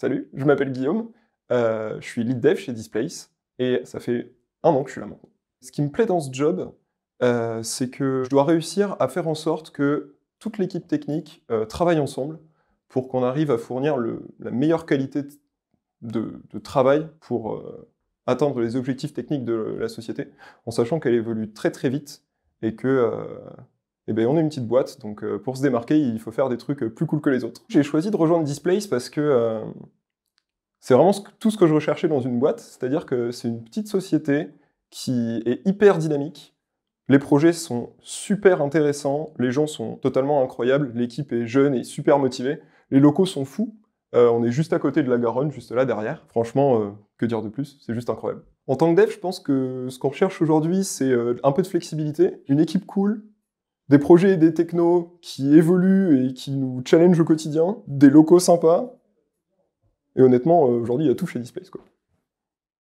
Salut, je m'appelle Guillaume, euh, je suis lead dev chez Displace et ça fait un an que je suis là maintenant. Ce qui me plaît dans ce job, euh, c'est que je dois réussir à faire en sorte que toute l'équipe technique euh, travaille ensemble pour qu'on arrive à fournir la meilleure qualité de travail pour atteindre les objectifs techniques de la société, en sachant qu'elle évolue très très vite et que eh ben, on est une petite boîte, donc euh, pour se démarquer, il faut faire des trucs euh, plus cool que les autres. J'ai choisi de rejoindre Displace parce que euh, c'est vraiment tout ce que je recherchais dans une boîte, c'est-à-dire que c'est une petite société qui est hyper dynamique. Les projets sont super intéressants, les gens sont totalement incroyables, l'équipe est jeune et super motivée, les locaux sont fous. on est juste à côté de la Garonne, juste là derrière. Franchement, que dire de plus C'est juste incroyable. En tant que dev, je pense que ce qu'on recherche aujourd'hui, c'est un peu de flexibilité, une équipe cool, des projets et des technos qui évoluent et qui nous challengent au quotidien, des locaux sympas. Et honnêtement, euh, aujourd'hui, il y a tout chez Displace.